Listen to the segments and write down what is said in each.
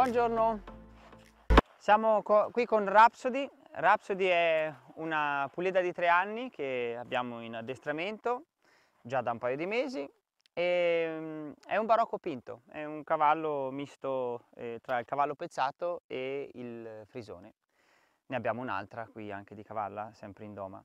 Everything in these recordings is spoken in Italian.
Buongiorno, siamo co qui con Rhapsody. Rhapsody è una puleda di tre anni che abbiamo in addestramento già da un paio di mesi. E, mm, è un barocco pinto, è un cavallo misto eh, tra il cavallo pezzato e il frisone. Ne abbiamo un'altra qui anche di cavalla, sempre in doma.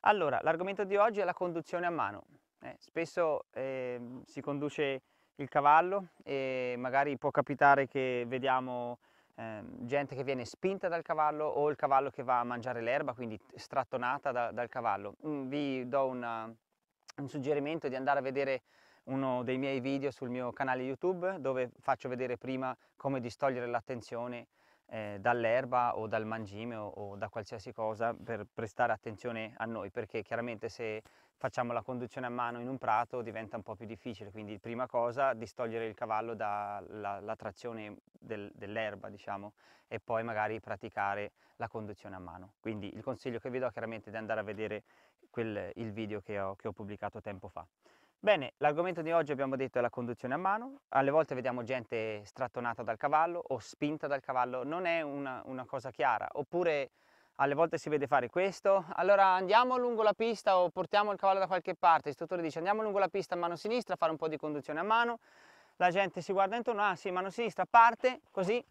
Allora, l'argomento di oggi è la conduzione a mano. Eh, spesso eh, si conduce il cavallo e magari può capitare che vediamo ehm, gente che viene spinta dal cavallo o il cavallo che va a mangiare l'erba, quindi strattonata da, dal cavallo. Mm, vi do una, un suggerimento di andare a vedere uno dei miei video sul mio canale YouTube dove faccio vedere prima come distogliere l'attenzione eh, dall'erba o dal mangime o, o, da qualsiasi cosa per prestare attenzione a noi perché chiaramente se facciamo la conduzione a mano in un prato diventa un po' più difficile quindi prima cosa distogliere il cavallo dalla trazione del, dell'erba diciamo e poi magari praticare la conduzione a mano quindi il consiglio che vi do chiaramente è di andare a vedere quel, il video che ho, che ho pubblicato tempo fa Bene, l'argomento di oggi abbiamo detto è la conduzione a mano, alle volte vediamo gente strattonata dal cavallo o spinta dal cavallo, non è una, una cosa chiara, oppure alle volte si vede fare questo, allora andiamo lungo la pista o portiamo il cavallo da qualche parte, l'istruttore dice andiamo lungo la pista a mano sinistra fare un po' di conduzione a mano, la gente si guarda intorno, ah sì, mano sinistra parte, così,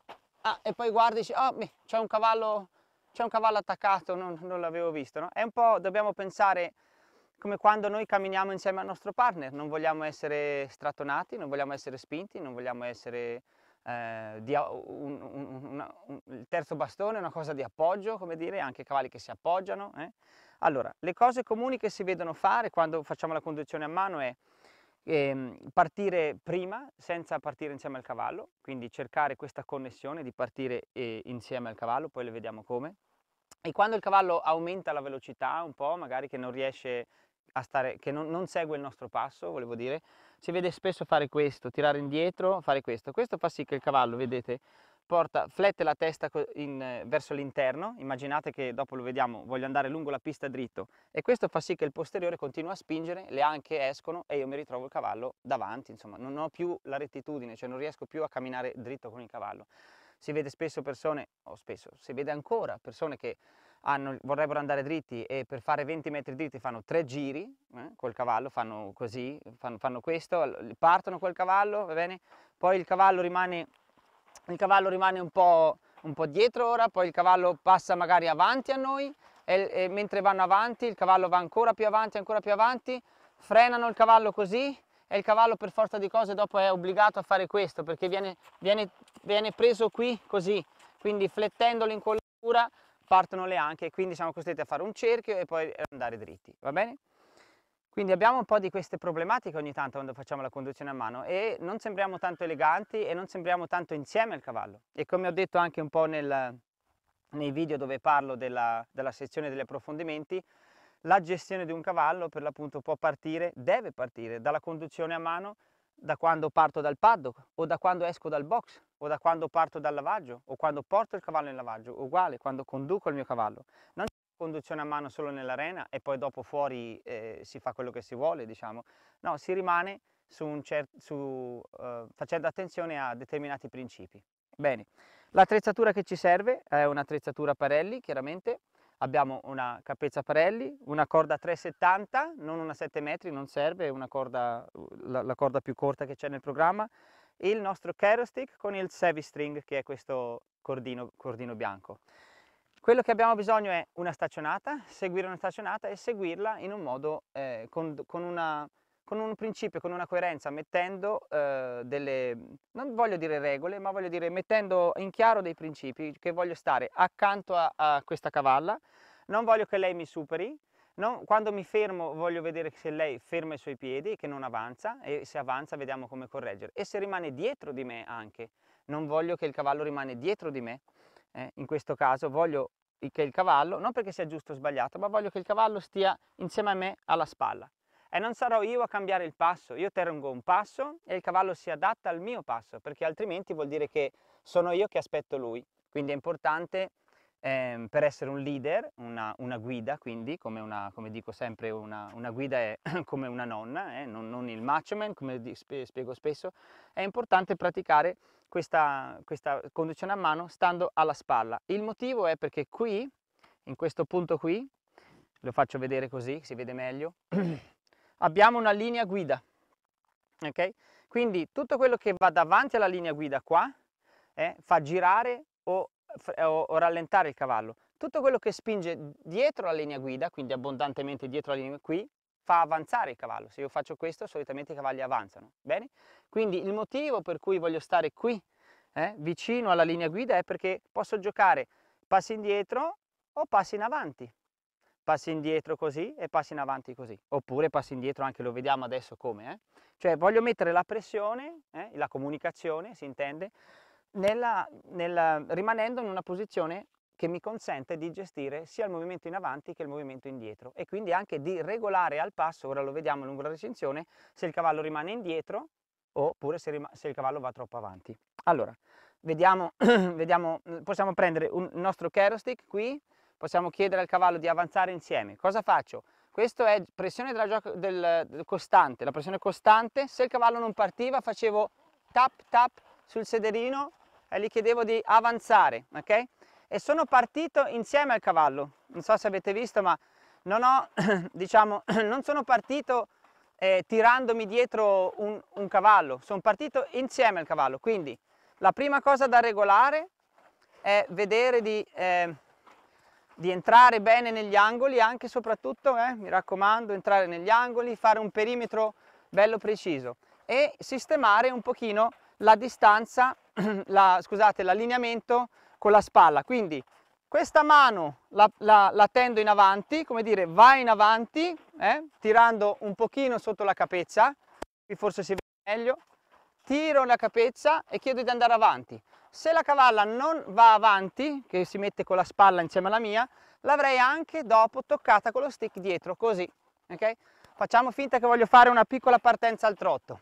ah, e poi guardi, dici, oh, c'è un, un cavallo, attaccato, non, non l'avevo visto, no? È un po', dobbiamo pensare come quando noi camminiamo insieme al nostro partner, non vogliamo essere stratonati, non vogliamo essere spinti, non vogliamo essere eh, di, un, un, una, un, il terzo bastone una cosa di appoggio, come dire, anche cavalli che si appoggiano. Eh. Allora, le cose comuni che si vedono fare quando facciamo la conduzione a mano è eh, partire prima senza partire insieme al cavallo, quindi cercare questa connessione di partire insieme al cavallo, poi le vediamo come. E quando il cavallo aumenta la velocità un po', magari che non riesce, a stare, che non, non, segue il nostro passo, volevo dire, si vede spesso fare questo, tirare indietro, fare questo. Questo fa sì che il cavallo, vedete, porta, flette la testa in, verso l'interno, immaginate che dopo lo vediamo, voglio andare lungo la pista dritto, e questo fa sì che il posteriore continua a spingere, le anche escono e io mi ritrovo il cavallo davanti, insomma, non ho più la rettitudine, cioè non riesco più a camminare dritto con il cavallo. Si vede spesso persone, o spesso, si vede ancora persone che hanno, vorrebbero andare dritti e per fare 20 metri dritti fanno tre giri eh, col cavallo, fanno così, fanno, fanno, questo, partono col cavallo, va bene? Poi il cavallo rimane, il cavallo rimane un, po', un, po', dietro ora, poi il cavallo passa magari avanti a noi e, e mentre vanno avanti il cavallo va ancora più avanti, ancora più avanti, frenano il cavallo così e il cavallo per forza di cose dopo è obbligato a fare questo perché viene, viene, viene preso qui così, quindi flettendolo in l'incollatura partono le anche e quindi siamo costretti a fare un cerchio e poi eh, andare dritti, va bene? Quindi abbiamo un po' di queste problematiche ogni tanto quando facciamo la conduzione a mano e non sembriamo tanto eleganti e non sembriamo tanto insieme al cavallo. E come ho detto anche un po' nel, nei video dove parlo della, della sezione degli approfondimenti, la gestione di un cavallo per l'appunto può partire, deve partire dalla conduzione a mano da quando parto dal paddock o da quando esco dal box o da quando parto dal lavaggio o quando porto il cavallo in lavaggio, uguale quando conduco il mio cavallo. Non c'è conduzione a mano solo nell'arena e poi dopo fuori eh, si fa quello che si vuole, diciamo. No, si rimane su, uh, facendo attenzione a determinati principi. Bene, l'attrezzatura che ci serve è un'attrezzatura Parelli, chiaramente, abbiamo una capezza Parelli, una corda 370, non una 7 metri, non serve, corda, la, la, corda più corta che c'è nel programma, e il nostro Kerostick con il Savvy String che è questo cordino, cordino bianco. Quello che abbiamo bisogno è una staccionata, seguire una staccionata e seguirla in un modo eh, con, con una con un principio, con una coerenza, mettendo eh, delle, non voglio dire regole, ma voglio dire mettendo in chiaro dei principi che voglio stare accanto a, a questa cavalla, non voglio che lei mi superi, non, quando mi fermo voglio vedere se lei ferma i suoi piedi, che non avanza, e se avanza vediamo come correggere. E se rimane dietro di me anche, non voglio che il cavallo rimane dietro di me, eh, in questo caso voglio che il cavallo, non perché sia giusto o sbagliato, ma voglio che il cavallo stia insieme a me alla spalla. E non sarò io a cambiare il passo, io tengo un passo e il cavallo si adatta al mio passo, perché altrimenti vuol dire che sono io che aspetto lui. Quindi è importante eh, per essere un leader, una, una guida, quindi come, una, come dico sempre, una, una, guida è come una nonna, eh, non, non, il macho man, come spiego spesso, è importante praticare questa, questa conduzione a mano stando alla spalla. Il motivo è perché qui, in questo punto qui, lo faccio vedere così, si vede meglio, abbiamo una linea guida. Okay? Quindi tutto quello che va davanti alla linea guida qua eh, fa girare o, eh, o, o, rallentare il cavallo. Tutto quello che spinge dietro la linea guida, quindi abbondantemente dietro la linea qui fa avanzare il cavallo. Se io faccio questo, solitamente i cavalli avanzano. Bene? Quindi il motivo per cui voglio stare qui, eh, vicino alla linea guida, è perché posso giocare passi indietro o passi in avanti passi indietro così e passi in avanti così, oppure passi indietro anche, lo vediamo adesso come, eh? cioè voglio mettere la pressione, eh? la comunicazione si intende, nella, nella, rimanendo in una posizione che mi consente di gestire sia il movimento in avanti che il movimento indietro e quindi anche di regolare al passo, ora lo vediamo lungo la recinzione, se il cavallo rimane indietro oppure se, se il cavallo va troppo avanti. Allora, vediamo, vediamo possiamo prendere un, il nostro caro qui, possiamo chiedere al cavallo di avanzare insieme. Cosa faccio? Questa è pressione gioca, del, del costante, la pressione costante. Se il cavallo non partiva facevo tap tap sul sederino e gli chiedevo di avanzare, ok? E sono partito insieme al cavallo. Non so se avete visto, ma non ho, diciamo, non sono partito eh, tirandomi dietro un, un cavallo, sono partito insieme al cavallo. Quindi la prima cosa da regolare è vedere di... Eh, di entrare bene negli angoli, anche e soprattutto, eh, mi raccomando, entrare negli angoli, fare un perimetro bello preciso e sistemare un pochino la distanza, la, scusate, l'allineamento con la spalla. Quindi questa mano la, la, la, tendo in avanti, come dire, va in avanti, eh, tirando un pochino sotto la capezza, qui forse si vede meglio, tiro la capezza e chiedo di andare avanti. Se la cavalla non va avanti, che si mette con la spalla insieme alla mia, l'avrei anche dopo toccata con lo stick dietro, così. Okay? Facciamo finta che voglio fare una piccola partenza al trotto.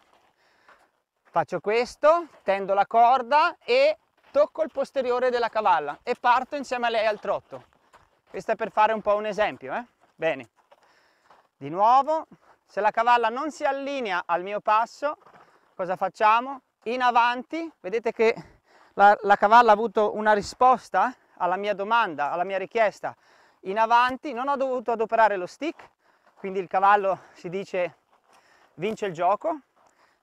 Faccio questo, tendo la corda e tocco il posteriore della cavalla e parto insieme a lei al trotto. Questo è per fare un po' un esempio. Eh? Bene. Di nuovo, se la cavalla non si allinea al mio passo, cosa facciamo? In avanti, vedete che la, la cavalla ha avuto una risposta alla mia domanda, alla mia richiesta in avanti, non ho dovuto adoperare lo stick, quindi il cavallo si dice vince il gioco,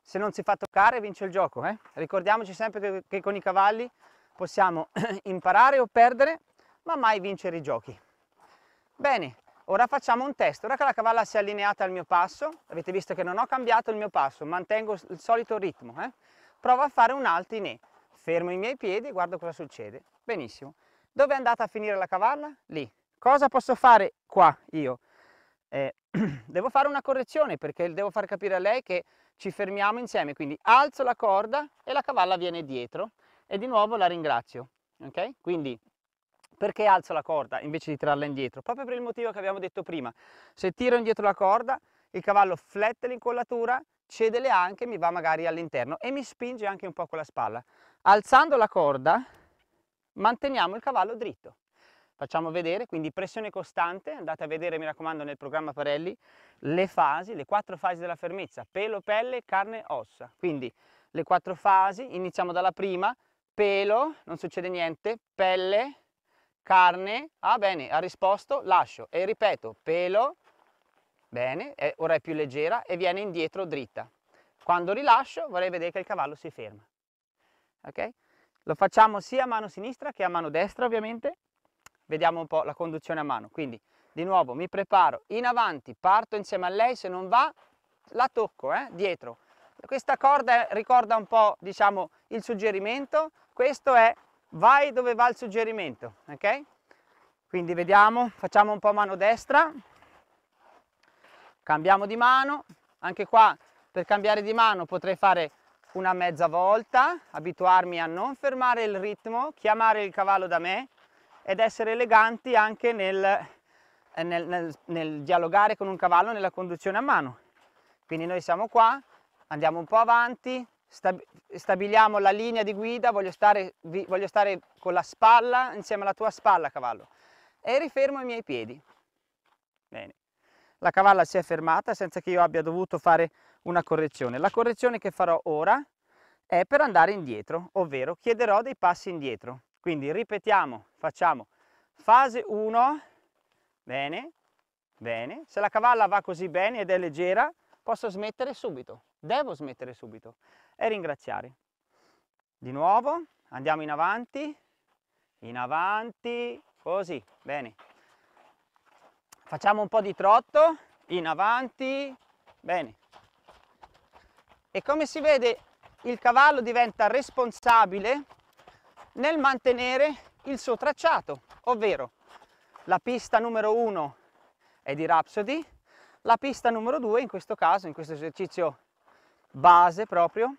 se non si fa toccare vince il gioco. Eh? Ricordiamoci sempre che, che con i cavalli possiamo imparare o perdere, ma mai vincere i giochi. Bene, ora facciamo un test. Ora che la cavalla si è allineata al mio passo, avete visto che non ho cambiato il mio passo, mantengo il solito ritmo. Eh? Provo a fare un alto in E fermo i miei piedi e guardo cosa succede. Benissimo. Dove è andata a finire la cavalla? Lì. Cosa posso fare qua io? Eh, devo fare una correzione perché devo far capire a lei che ci fermiamo insieme, quindi alzo la corda e la cavalla viene dietro e di nuovo la ringrazio. Okay? Quindi perché alzo la corda invece di tirarla indietro? Proprio per il motivo che abbiamo detto prima. Se tiro indietro la corda, il cavallo flette l'incollatura cedele anche, mi va magari all'interno e mi spinge anche un po' con la spalla. Alzando la corda manteniamo il cavallo dritto. Facciamo vedere, quindi pressione costante, andate a vedere mi raccomando nel programma Parelli le fasi, le quattro fasi della fermezza, pelo, pelle, carne, ossa. Quindi le quattro fasi, iniziamo dalla prima, pelo, non succede niente, pelle, carne, ah bene, ha risposto, lascio e ripeto, pelo, Bene, è, ora è più leggera e viene indietro dritta. Quando rilascio vorrei vedere che il cavallo si ferma. Ok? Lo facciamo sia a mano sinistra che a mano destra ovviamente. Vediamo un po' la conduzione a mano. Quindi, di nuovo, mi preparo in avanti, parto insieme a lei, se non va la tocco, eh? dietro. Questa corda ricorda un po', diciamo, il suggerimento. Questo è vai dove va il suggerimento, ok? Quindi vediamo, facciamo un po' a mano destra, cambiamo di mano anche qua per cambiare di mano potrei fare una mezza volta abituarmi a non fermare il ritmo chiamare il cavallo da me ed essere eleganti anche nel, eh, nel, nel, nel dialogare con un cavallo nella conduzione a mano quindi noi siamo qua andiamo un po' avanti stabiliamo la linea di guida, voglio stare, voglio stare, con la spalla insieme alla tua spalla, cavallo, e rifermo i miei piedi. Bene la cavalla si è fermata senza che io abbia dovuto fare una correzione. La correzione che farò ora è per andare indietro, ovvero chiederò dei passi indietro. Quindi ripetiamo, facciamo fase 1, bene, bene. Se la cavalla va così bene ed è leggera, posso smettere subito, devo smettere subito e ringraziare. Di nuovo, andiamo in avanti, in avanti, così, bene facciamo un po' di trotto, in avanti, bene. E come si vede il cavallo diventa responsabile nel mantenere il suo tracciato, ovvero la pista numero 1 è di Rhapsody, la pista numero 2 in questo caso, in questo esercizio base proprio,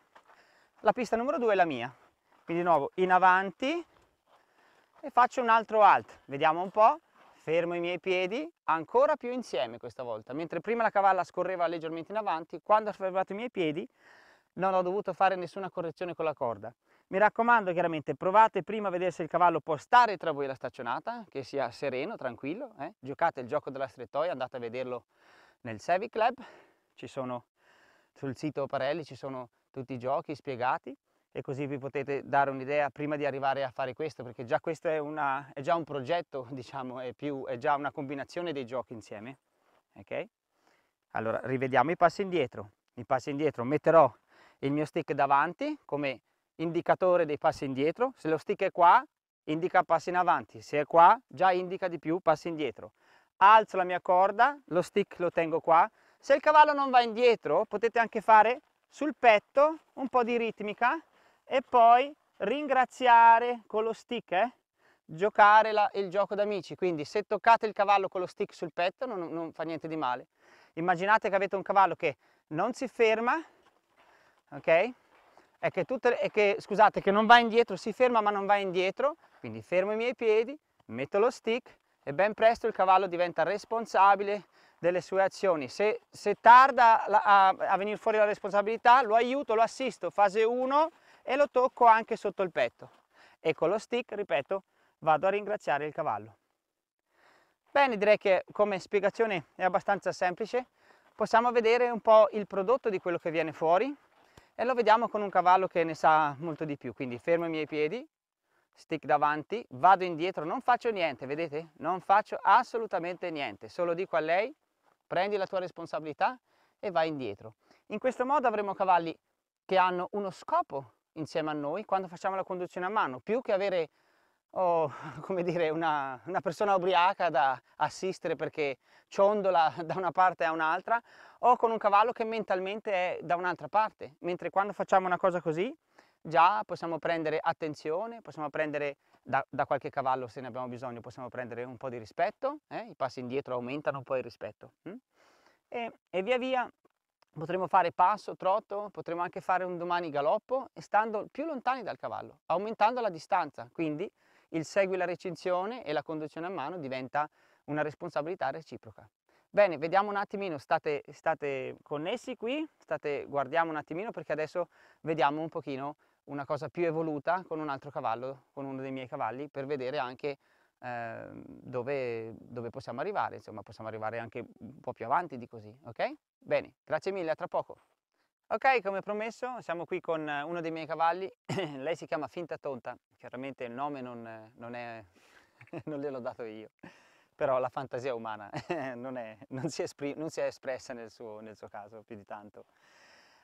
la pista numero 2 è la mia. Quindi di nuovo in avanti e faccio un altro alt, vediamo un po' fermo i miei piedi, ancora più insieme questa volta. Mentre prima la cavalla scorreva leggermente in avanti, quando ho fermato i miei piedi non ho dovuto fare nessuna correzione con la corda. Mi raccomando chiaramente provate prima a vedere se il cavallo può stare tra voi la staccionata, che sia sereno, tranquillo, eh? giocate il gioco della strettoia, andate a vederlo nel Sevi Club, ci sono sul sito Parelli, ci sono tutti i giochi spiegati e così vi potete dare un'idea prima di arrivare a fare questo perché già questo è, una, è già un progetto diciamo è, più, è già una combinazione dei giochi insieme ok allora rivediamo i passi indietro i passi indietro metterò il mio stick davanti come indicatore dei passi indietro se lo stick è qua indica passi in avanti se è qua già indica di più passi indietro alzo la mia corda lo stick lo tengo qua se il cavallo non va indietro potete anche fare sul petto un po' di ritmica e poi ringraziare con lo stick, eh? giocare la, il gioco d'amici, quindi se toccate il cavallo con lo stick sul petto non, non fa niente di male. Immaginate che avete un cavallo che non si ferma, ok? E che, tutte, è che, scusate, che non va indietro, si ferma ma non va indietro, quindi fermo i miei piedi, metto lo stick e ben presto il cavallo diventa responsabile delle sue azioni. Se, se tarda a, a, a venire fuori la responsabilità, lo aiuto, lo assisto, fase 1, e lo tocco anche sotto il petto e con lo stick, ripeto, vado a ringraziare il cavallo. Bene, direi che come spiegazione è abbastanza semplice, possiamo vedere un po' il prodotto di quello che viene fuori e lo vediamo con un cavallo che ne sa molto di più, quindi fermo i miei piedi, stick davanti, vado indietro, non faccio niente, vedete? Non faccio assolutamente niente, solo dico a lei, prendi la tua responsabilità e vai indietro. In questo modo avremo cavalli che hanno uno scopo insieme a noi quando facciamo la conduzione a mano, più che avere oh, come dire, una, una, persona ubriaca da assistere perché ciondola da una parte a un'altra o con un cavallo che mentalmente è da un'altra parte, mentre quando facciamo una cosa così già possiamo prendere attenzione, possiamo prendere da, da qualche cavallo se ne abbiamo bisogno, possiamo prendere un po' di rispetto, eh? i passi indietro aumentano un po' il rispetto. Hm? E, e via via Potremmo fare passo, trotto, potremmo anche fare un domani galoppo e stando più lontani dal cavallo, aumentando la distanza. Quindi il segui la recinzione e la conduzione a mano diventa una responsabilità reciproca. Bene, vediamo un attimino, state, state connessi qui, state, guardiamo un attimino perché adesso vediamo un pochino una cosa più evoluta con un altro cavallo, con uno dei miei cavalli, per vedere anche Ehm, dove, dove possiamo arrivare, insomma possiamo arrivare anche un po' più avanti di così, ok? Bene, grazie mille, a tra poco. Ok, come promesso, siamo qui con uno dei miei cavalli, lei si chiama Finta Tonta, chiaramente il nome non, non è, non gliel'ho dato io, però la fantasia umana non, è, non si, espri, si, è espressa nel suo, nel suo, caso più di tanto.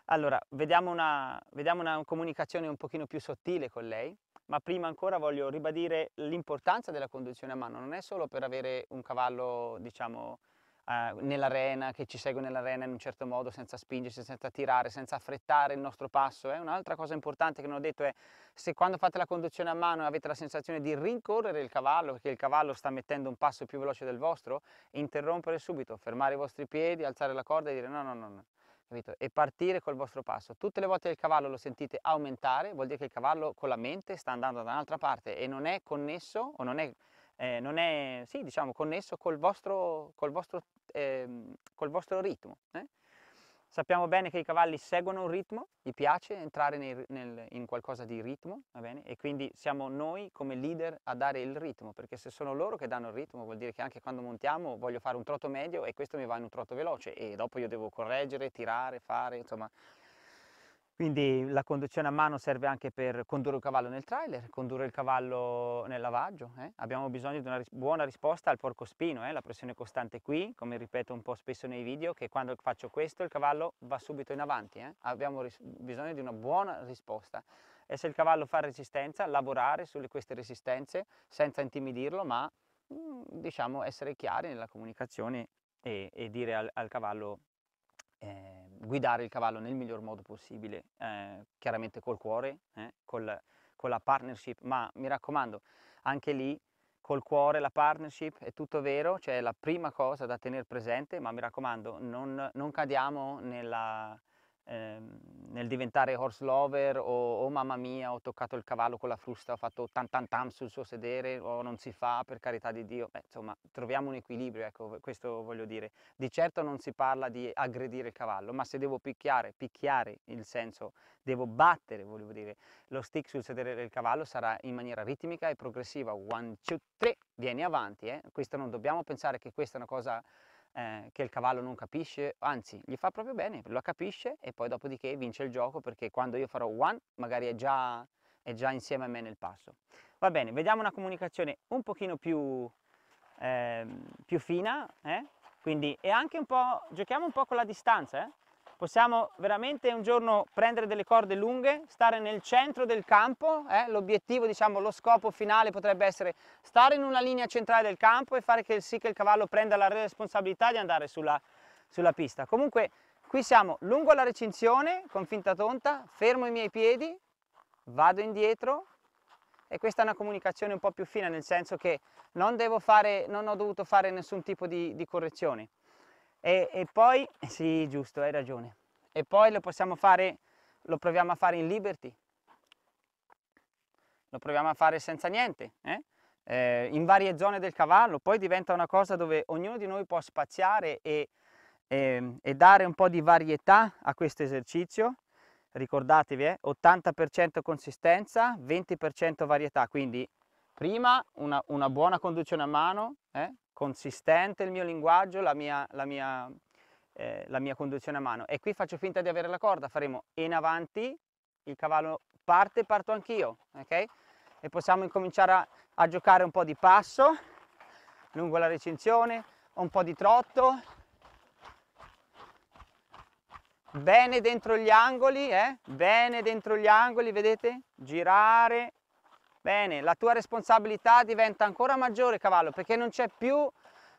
Allora, vediamo una, vediamo una comunicazione un pochino più sottile con lei, ma prima ancora voglio ribadire l'importanza della conduzione a mano, non è solo per avere un cavallo, diciamo, eh, nell'arena, che ci segue nell'arena in un certo modo, senza spingersi, senza tirare, senza affrettare il nostro passo. Eh. Un'altra cosa importante che non ho detto è se quando fate la conduzione a mano avete la sensazione di rincorrere il cavallo, perché il cavallo sta mettendo un passo più veloce del vostro, interrompere subito, fermare i vostri piedi, alzare la corda e dire no, no, no, no capito? E partire col vostro passo. Tutte le volte che il cavallo lo sentite aumentare, vuol dire che il cavallo con la mente sta andando da un'altra parte e non è connesso o non è, eh, non è sì, diciamo, connesso col vostro, col vostro, eh, col vostro ritmo. Eh? Sappiamo bene che i cavalli seguono un ritmo, gli piace entrare nel, nel, in qualcosa di ritmo, E quindi siamo noi come leader a dare il ritmo, perché se sono loro che danno il ritmo vuol dire che anche quando montiamo voglio fare un trotto medio e questo mi va in un trotto veloce e dopo io devo correggere, tirare, fare, insomma quindi la conduzione a mano serve anche per condurre il cavallo nel trailer, condurre il cavallo nel lavaggio. Eh? Abbiamo bisogno di una ris buona risposta al porcospino, eh? la pressione costante qui, come ripeto un po' spesso nei video, che quando faccio questo il cavallo va subito in avanti. Eh? Abbiamo bisogno di una buona risposta. E se il cavallo fa resistenza, lavorare su queste resistenze senza intimidirlo, ma mm, diciamo essere chiari nella comunicazione e, e dire al, al cavallo eh, guidare il cavallo nel miglior modo possibile, eh, chiaramente col cuore, eh, col, con la partnership, ma mi raccomando, anche lì col cuore, la partnership, è tutto vero, cioè è la prima cosa da tenere presente, ma mi raccomando, non, non cadiamo nella, Ehm, nel diventare horse lover o oh mamma mia ho toccato il cavallo con la frusta, ho fatto tan tan tan sul suo sedere o non si fa per carità di Dio, Beh, insomma troviamo un equilibrio, ecco questo voglio dire. Di certo non si parla di aggredire il cavallo, ma se devo picchiare, picchiare il senso, devo battere, volevo dire, lo stick sul sedere del cavallo sarà in maniera ritmica e progressiva, one, two, three, vieni avanti, eh? questo non dobbiamo pensare che questa è una cosa eh, che il cavallo non capisce, anzi gli fa proprio bene, lo capisce e poi dopodiché vince il gioco perché quando io farò one magari è già, è già insieme a me nel passo. Va bene, vediamo una comunicazione un pochino più, eh, più fina, eh? quindi e anche un po', giochiamo un po' con la distanza, eh? Possiamo veramente un giorno prendere delle corde lunghe, stare nel centro del campo, eh? l'obiettivo, diciamo, lo scopo finale potrebbe essere stare in una linea centrale del campo e fare che, sì che il cavallo prenda la responsabilità di andare sulla, sulla pista. Comunque qui siamo lungo la recinzione con finta tonta, fermo i miei piedi, vado indietro, e questa è una comunicazione un po' più fine, nel senso che non, fare, non ho dovuto fare nessun tipo di, di correzione e, e poi, sì giusto, hai ragione, e poi lo possiamo fare, lo proviamo a fare in liberty, lo proviamo a fare senza niente, eh? Eh, in varie zone del cavallo, poi diventa una cosa dove ognuno di noi può spaziare e, e, ehm, e dare un po' di varietà a questo esercizio, ricordatevi, eh? 80% consistenza, 20% varietà, quindi Prima una, una buona conduzione a mano, eh? consistente il mio linguaggio, la mia, la, mia, eh, la mia conduzione a mano. E qui faccio finta di avere la corda, faremo in avanti, il cavallo parte, parto anch'io, ok? E possiamo incominciare a, a giocare un po' di passo, lungo la recinzione, un po' di trotto, bene dentro gli angoli, eh? bene dentro gli angoli, vedete? Girare Bene, la tua responsabilità diventa ancora maggiore cavallo perché non c'è più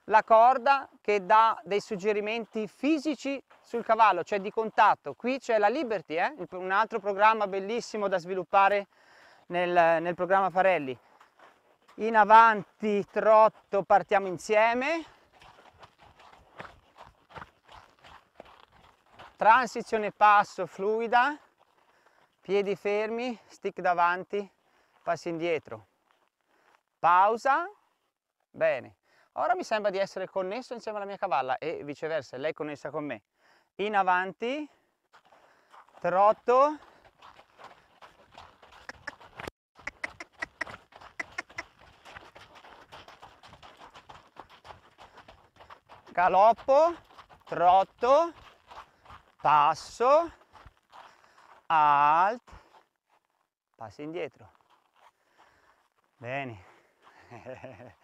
la corda che dà dei suggerimenti fisici sul cavallo, cioè di contatto. Qui c'è la Liberty, eh? un altro programma bellissimo da sviluppare nel, nel programma Farelli. In avanti, trotto, partiamo insieme. Transizione passo fluida, piedi fermi, stick davanti, passi indietro, pausa, bene. Ora mi sembra di essere connesso insieme alla mia cavalla e viceversa, lei è connessa con me. In avanti, trotto, galoppo, trotto, passo, alt, passi indietro. Bene.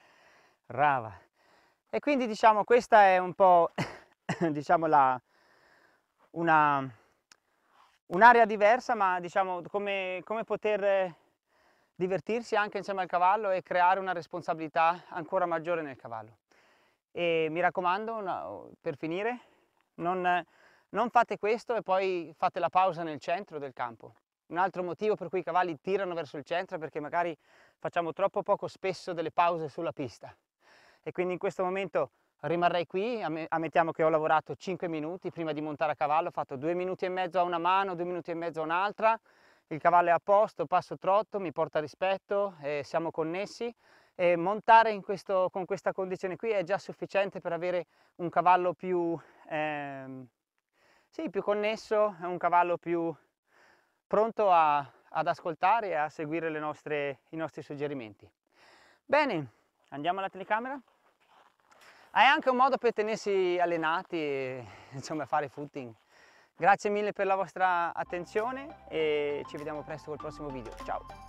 Brava. E quindi diciamo questa è un po' diciamo la, una, un'area diversa, ma diciamo come, come poter divertirsi anche insieme al cavallo e creare una responsabilità ancora maggiore nel cavallo. E mi raccomando, una, per finire, non, non fate questo e poi fate la pausa nel centro del campo. Un altro motivo per cui i cavalli tirano verso il centro è perché magari facciamo troppo poco spesso delle pause sulla pista. E quindi in questo momento rimarrei qui, ammettiamo che ho lavorato 5 minuti prima di montare a cavallo, ho fatto 2 minuti e mezzo a una mano, 2 minuti e mezzo a un'altra, il cavallo è a posto, passo trotto, mi porta rispetto, eh, siamo connessi e montare questo, con questa condizione qui è già sufficiente per avere un cavallo più, eh, sì, più connesso, un cavallo più pronto a, ad ascoltare e a seguire nostre, i nostri suggerimenti. Bene, andiamo alla telecamera. È anche un modo per tenersi allenati e insomma, fare footing. Grazie mille per la vostra attenzione e ci vediamo presto col prossimo video. Ciao!